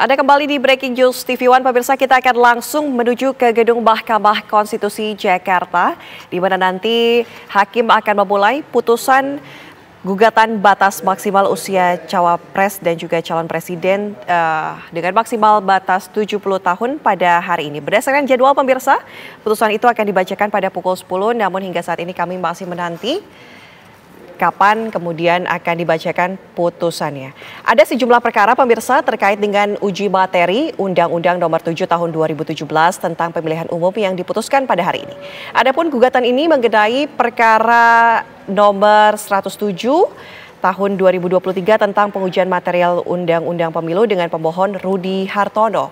Anda kembali di Breaking News TV One, pemirsa kita akan langsung menuju ke Gedung Mahkamah Konstitusi Jakarta, di mana nanti hakim akan memulai putusan gugatan batas maksimal usia cawapres dan juga calon presiden uh, dengan maksimal batas 70 tahun pada hari ini. Berdasarkan jadwal pemirsa, putusan itu akan dibacakan pada pukul 10, namun hingga saat ini kami masih menanti kapan kemudian akan dibacakan putusannya. Ada sejumlah perkara pemirsa terkait dengan uji materi Undang-Undang Nomor 7 Tahun 2017 tentang pemilihan umum yang diputuskan pada hari ini. Adapun gugatan ini mengenai perkara nomor 107 tahun 2023 tentang pengujian material Undang-Undang Pemilu dengan pemohon Rudi Hartono.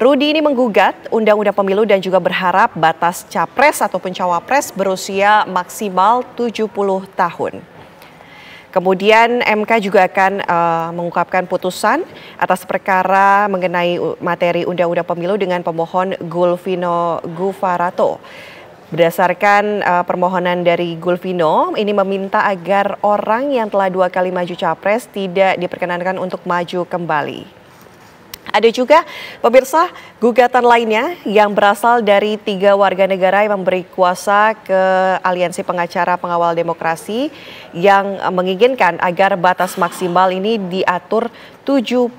Rudi ini menggugat Undang-Undang Pemilu dan juga berharap batas capres atau pencawapres berusia maksimal 70 tahun. Kemudian MK juga akan uh, mengungkapkan putusan atas perkara mengenai materi Undang-Undang Pemilu dengan pemohon Gulvino Gufarato. Berdasarkan uh, permohonan dari Gulvino, ini meminta agar orang yang telah dua kali maju capres tidak diperkenankan untuk maju kembali. Ada juga pemirsa gugatan lainnya yang berasal dari tiga warga negara yang memberi kuasa ke Aliansi Pengacara Pengawal Demokrasi yang menginginkan agar batas maksimal ini diatur 70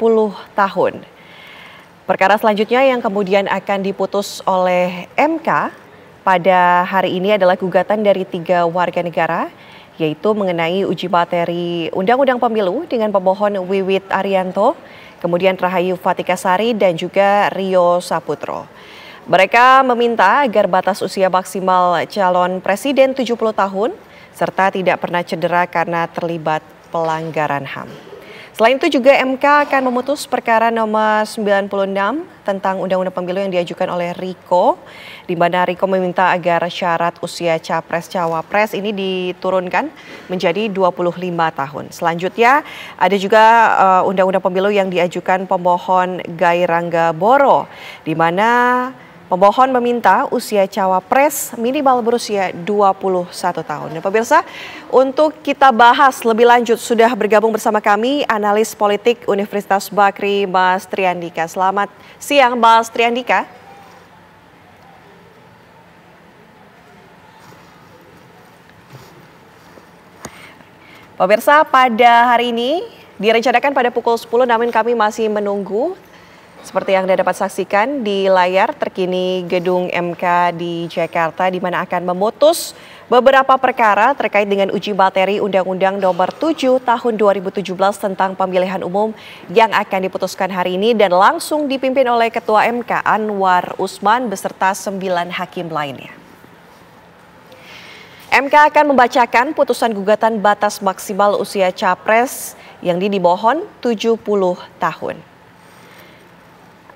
tahun. Perkara selanjutnya yang kemudian akan diputus oleh MK pada hari ini adalah gugatan dari tiga warga negara yaitu mengenai uji materi Undang-Undang Pemilu dengan pemohon Wiwit Arianto kemudian Rahayu Fatikasari dan juga Rio Saputro. Mereka meminta agar batas usia maksimal calon presiden 70 tahun serta tidak pernah cedera karena terlibat pelanggaran HAM. Selain itu juga MK akan memutus perkara nomor 96 tentang Undang-Undang Pemilu yang diajukan oleh Riko, di mana Riko meminta agar syarat usia capres-cawapres ini diturunkan menjadi 25 tahun. Selanjutnya ada juga eh, Undang-Undang uh, Pemilu yang diajukan pemohon Gairangga Boro, di mana Pemohon meminta usia cawapres minimal berusia 21 tahun. Dan ya, pemirsa, untuk kita bahas lebih lanjut sudah bergabung bersama kami analis politik Universitas Bakri Mas Triandika. Selamat siang Mas Triandika. Pemirsa, pada hari ini direncanakan pada pukul 10 namun kami masih menunggu seperti yang Anda dapat saksikan di layar terkini gedung MK di Jakarta di mana akan memutus beberapa perkara terkait dengan uji materi Undang-Undang Nomor 7 Tahun 2017 tentang Pemilihan Umum yang akan diputuskan hari ini dan langsung dipimpin oleh Ketua MK Anwar Usman beserta sembilan hakim lainnya. MK akan membacakan putusan gugatan batas maksimal usia capres yang didibohon 70 tahun.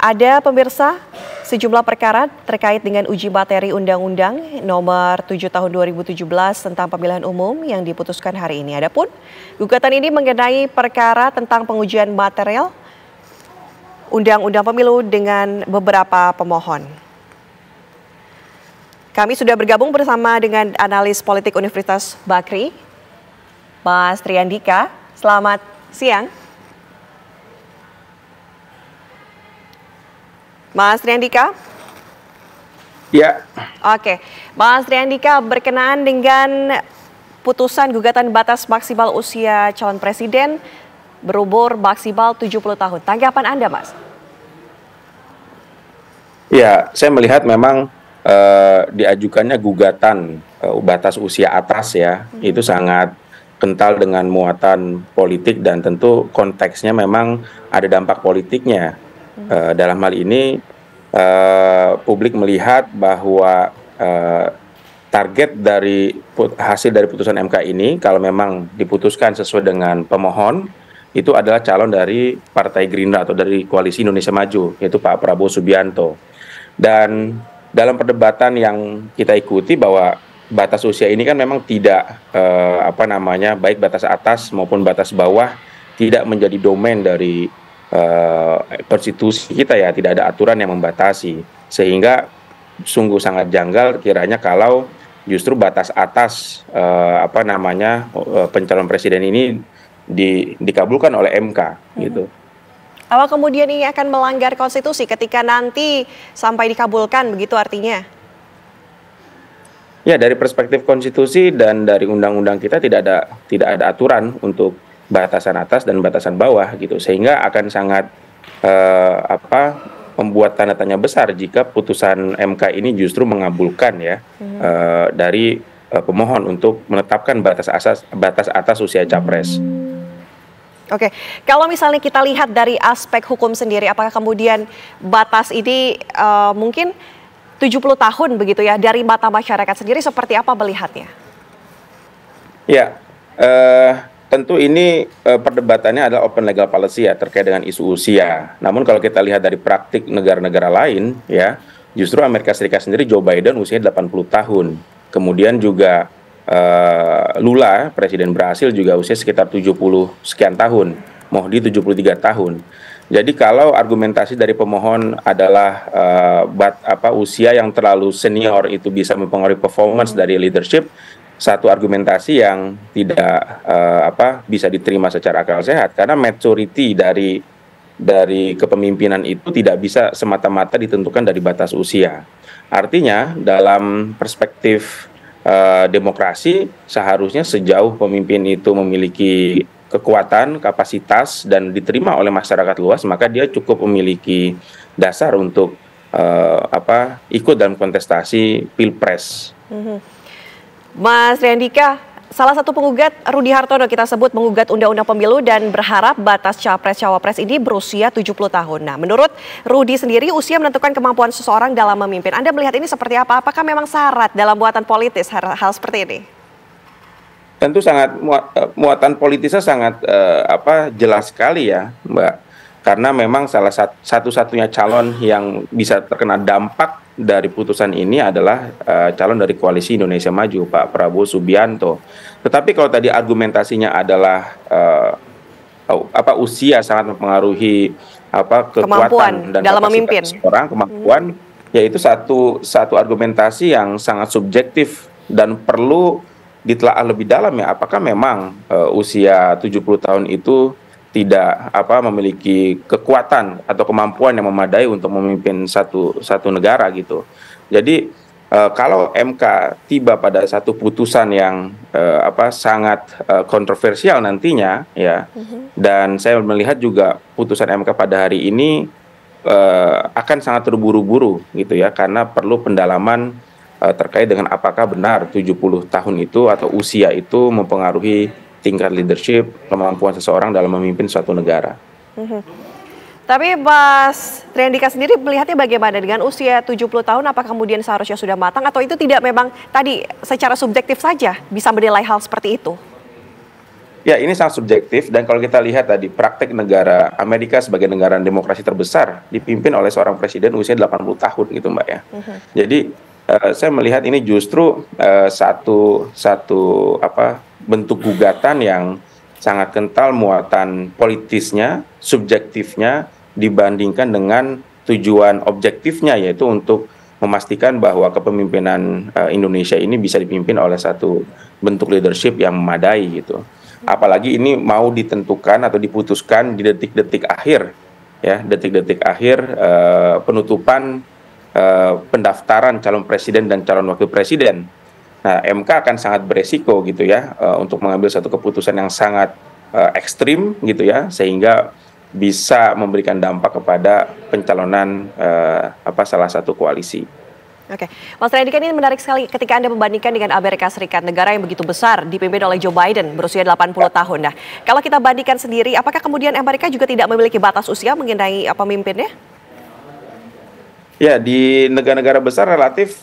Ada pemirsa sejumlah perkara terkait dengan uji materi Undang-Undang Nomor 7 Tahun 2017 tentang Pemilihan Umum yang diputuskan hari ini. Adapun gugatan ini mengenai perkara tentang pengujian material Undang-Undang Pemilu dengan beberapa pemohon. Kami sudah bergabung bersama dengan analis politik Universitas Bakri, Mas Triandika. Selamat siang. Mas Riandika? Ya. Oke, Mas Riandika berkenaan dengan putusan gugatan batas maksimal usia calon presiden berumur maksimal 70 tahun. Tanggapan Anda, Mas? Ya, saya melihat memang eh, diajukannya gugatan eh, batas usia atas ya, hmm. itu sangat kental dengan muatan politik dan tentu konteksnya memang ada dampak politiknya Uh, dalam hal ini uh, publik melihat bahwa uh, target dari put, hasil dari putusan MK ini kalau memang diputuskan sesuai dengan pemohon itu adalah calon dari Partai Gerindra atau dari Koalisi Indonesia Maju yaitu Pak Prabowo Subianto. Dan dalam perdebatan yang kita ikuti bahwa batas usia ini kan memang tidak eh, apa namanya baik batas atas maupun batas bawah tidak menjadi domain dari uh, kita ya tidak ada aturan yang membatasi sehingga sungguh sangat janggal kiranya kalau justru batas atas uh, apa namanya uh, pencalon presiden ini di, dikabulkan oleh MK hmm. gitu. Apa kemudian ini akan melanggar konstitusi ketika nanti sampai dikabulkan begitu artinya? Ya dari perspektif konstitusi dan dari undang-undang kita tidak ada tidak ada aturan untuk batasan atas dan batasan bawah gitu sehingga akan sangat eh, apa membuat tanda tanya besar jika putusan MK ini justru mengabulkan ya hmm. eh, dari eh, pemohon untuk menetapkan batas asas batas atas usia capres. Oke, kalau misalnya kita lihat dari aspek hukum sendiri, apakah kemudian batas ini uh, mungkin 70 tahun begitu ya dari mata masyarakat sendiri seperti apa melihatnya? Ya, uh, tentu ini eh, perdebatannya adalah open legal policy ya terkait dengan isu usia. Namun kalau kita lihat dari praktik negara-negara lain ya, justru Amerika Serikat sendiri Joe Biden usianya 80 tahun. Kemudian juga eh, Lula, presiden Brasil juga usia sekitar 70 sekian tahun. Mohdi 73 tahun. Jadi kalau argumentasi dari pemohon adalah uh, bat apa usia yang terlalu senior itu bisa mempengaruhi performance dari leadership, satu argumentasi yang tidak uh, apa bisa diterima secara akal sehat karena maturity dari dari kepemimpinan itu tidak bisa semata-mata ditentukan dari batas usia. Artinya dalam perspektif uh, demokrasi seharusnya sejauh pemimpin itu memiliki kekuatan, kapasitas dan diterima oleh masyarakat luas maka dia cukup memiliki dasar untuk uh, apa ikut dalam kontestasi pilpres. Mm -hmm. Mas Rendika, salah satu penggugat Rudi Hartono kita sebut menggugat Undang-Undang Pemilu dan berharap batas capres-cawapres ini berusia 70 tahun. Nah, menurut Rudi sendiri usia menentukan kemampuan seseorang dalam memimpin. Anda melihat ini seperti apa? Apakah memang syarat dalam buatan politis hal, hal seperti ini? Tentu sangat eh, muatan politisnya sangat eh, apa jelas sekali ya, Mbak. Karena memang salah satu-satunya calon yang bisa terkena dampak dari putusan ini adalah uh, calon dari koalisi Indonesia Maju Pak Prabowo Subianto. Tetapi kalau tadi argumentasinya adalah uh, apa usia sangat mempengaruhi apa kekuatan kemampuan dan dalam memimpin seorang kemampuan hmm. yaitu satu satu argumentasi yang sangat subjektif dan perlu ditelaah lebih dalam ya apakah memang uh, usia 70 tahun itu tidak apa memiliki kekuatan atau kemampuan yang memadai untuk memimpin satu satu negara gitu. Jadi e, kalau MK tiba pada satu putusan yang e, apa sangat e, kontroversial nantinya ya. Mm-hmm. Dan saya melihat juga putusan MK pada hari ini e, akan sangat terburu-buru gitu ya karena perlu pendalaman e, terkait dengan apakah benar 70 tahun itu atau usia itu mempengaruhi tingkat leadership, kemampuan seseorang dalam memimpin suatu negara. Mhm. Tapi Mas Triandika sendiri melihatnya bagaimana dengan usia 70 tahun apakah kemudian seharusnya sudah matang atau itu tidak memang tadi secara subjektif saja bisa menilai hal seperti itu? Ya ini sangat subjektif dan kalau kita lihat tadi praktek negara Amerika sebagai negara demokrasi terbesar dipimpin oleh seorang presiden usia 80 tahun gitu mbak ya. Uh Jadi uh, saya melihat ini justru uh, satu satu apa bentuk gugatan yang sangat kental muatan politisnya, subjektifnya dibandingkan dengan tujuan objektifnya yaitu untuk memastikan bahwa kepemimpinan uh, Indonesia ini bisa dipimpin oleh satu bentuk leadership yang memadai gitu. Apalagi ini mau ditentukan atau diputuskan di detik-detik akhir ya, detik-detik akhir uh, penutupan uh, pendaftaran calon presiden dan calon wakil presiden Nah, MK akan sangat beresiko gitu ya eh, untuk mengambil satu keputusan yang sangat eh, ekstrim gitu ya, sehingga bisa memberikan dampak kepada pencalonan eh, apa salah satu koalisi. Oke, Mas Randy ini menarik sekali ketika Anda membandingkan dengan Amerika Serikat, negara yang begitu besar dipimpin oleh Joe Biden berusia 80 ya. tahun. Nah, kalau kita bandingkan sendiri, apakah kemudian Amerika juga tidak memiliki batas usia mengenai pemimpinnya? Ya, di negara-negara besar relatif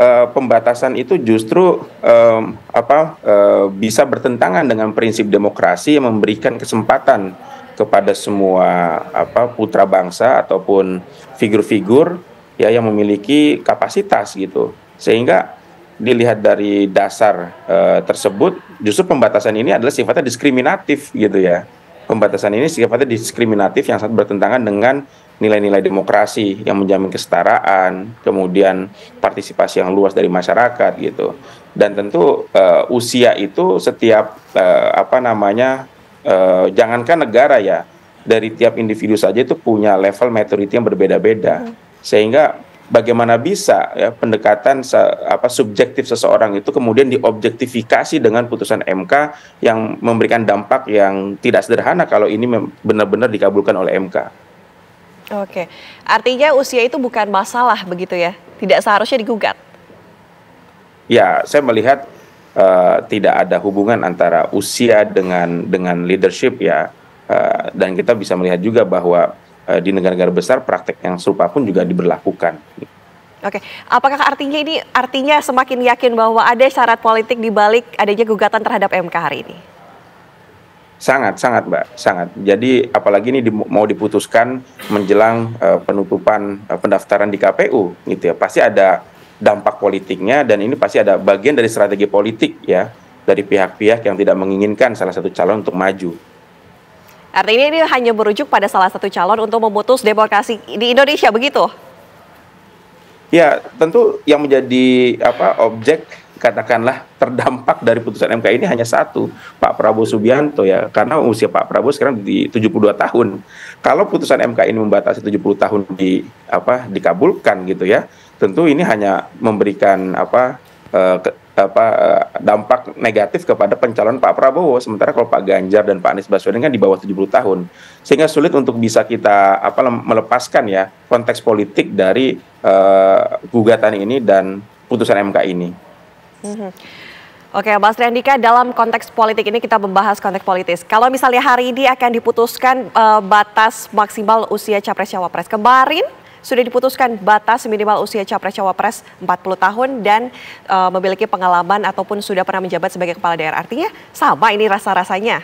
Eh, pembatasan itu justru um, apa uh, bisa bertentangan dengan prinsip demokrasi yang memberikan kesempatan kepada semua apa putra bangsa ataupun figur-figur ya yang memiliki kapasitas gitu sehingga dilihat dari dasar e, tersebut justru pembatasan ini adalah sifatnya diskriminatif gitu ya pembatasan ini sifatnya diskriminatif yang sangat bertentangan dengan nilai-nilai demokrasi yang menjamin kesetaraan, kemudian partisipasi yang luas dari masyarakat gitu. Dan tentu uh, usia itu setiap uh, apa namanya uh, jangankan negara ya, dari tiap individu saja itu punya level maturity yang berbeda-beda. Hmm. Sehingga bagaimana bisa ya pendekatan se, apa subjektif seseorang itu kemudian diobjektifikasi dengan putusan MK yang memberikan dampak yang tidak sederhana kalau ini benar-benar dikabulkan oleh MK. Oke, artinya usia itu bukan masalah begitu ya? Tidak seharusnya digugat. Ya, saya melihat uh, tidak ada hubungan antara usia dengan dengan leadership ya. Uh, dan kita bisa melihat juga bahwa uh, di negara-negara besar praktek yang serupa pun juga diberlakukan. Oke, apakah artinya ini artinya semakin yakin bahwa ada syarat politik di balik adanya gugatan terhadap MK hari ini? Sangat, sangat Mbak, sangat. Jadi apalagi ini di, mau diputuskan menjelang uh, penutupan uh, pendaftaran di KPU, gitu ya. Pasti ada dampak politiknya dan ini pasti ada bagian dari strategi politik ya dari pihak-pihak yang tidak menginginkan salah satu calon untuk maju. Artinya ini hanya merujuk pada salah satu calon untuk memutus demokrasi di Indonesia begitu? Ya tentu yang menjadi apa objek katakanlah terdampak dari putusan MK ini hanya satu, Pak Prabowo Subianto ya, karena usia Pak Prabowo sekarang di 72 tahun. Kalau putusan MK ini membatasi 70 tahun di apa dikabulkan gitu ya, tentu ini hanya memberikan apa eh, ke, apa eh, dampak negatif kepada pencalon Pak Prabowo sementara kalau Pak Ganjar dan Pak Anies Baswedan kan di bawah 70 tahun sehingga sulit untuk bisa kita apa melepaskan ya konteks politik dari eh, gugatan ini dan putusan MK ini. Mm-hmm. Oke, Mas Rendika, dalam konteks politik ini kita membahas konteks politis. Kalau misalnya hari ini akan diputuskan uh, batas maksimal usia capres-cawapres. Kemarin sudah diputuskan batas minimal usia capres-cawapres 40 tahun dan uh, memiliki pengalaman ataupun sudah pernah menjabat sebagai kepala daerah. Artinya sama ini rasa-rasanya.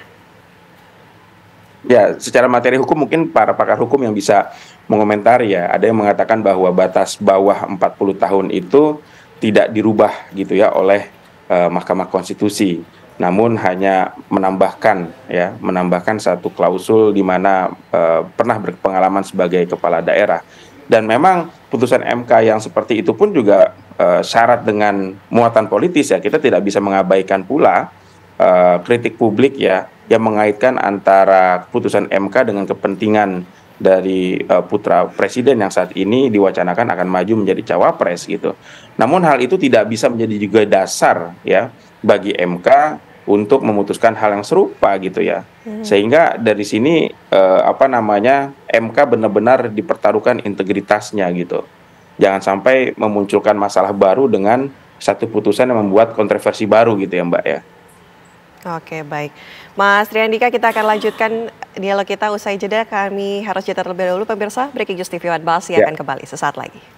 Ya, secara materi hukum mungkin para pakar hukum yang bisa mengomentari ya. Ada yang mengatakan bahwa batas bawah 40 tahun itu tidak dirubah gitu ya oleh uh, Mahkamah Konstitusi namun hanya menambahkan ya menambahkan satu klausul di mana e, pernah berpengalaman sebagai kepala daerah dan memang putusan MK yang seperti itu pun juga e, syarat dengan muatan politis ya kita tidak bisa mengabaikan pula e, kritik publik ya yang mengaitkan antara putusan MK dengan kepentingan dari uh, putra presiden yang saat ini diwacanakan akan maju menjadi cawapres gitu. Namun hal itu tidak bisa menjadi juga dasar ya bagi MK untuk memutuskan hal yang serupa gitu ya. Hmm. Sehingga dari sini uh, apa namanya MK benar-benar dipertaruhkan integritasnya gitu. Jangan sampai memunculkan masalah baru dengan satu putusan yang membuat kontroversi baru gitu ya Mbak ya. Oke, baik. Mas Triandika, kita akan lanjutkan dialog kita usai jeda. Kami harus jeda terlebih dahulu, pemirsa. Breaking News TV One Bals akan ya. kembali sesaat lagi.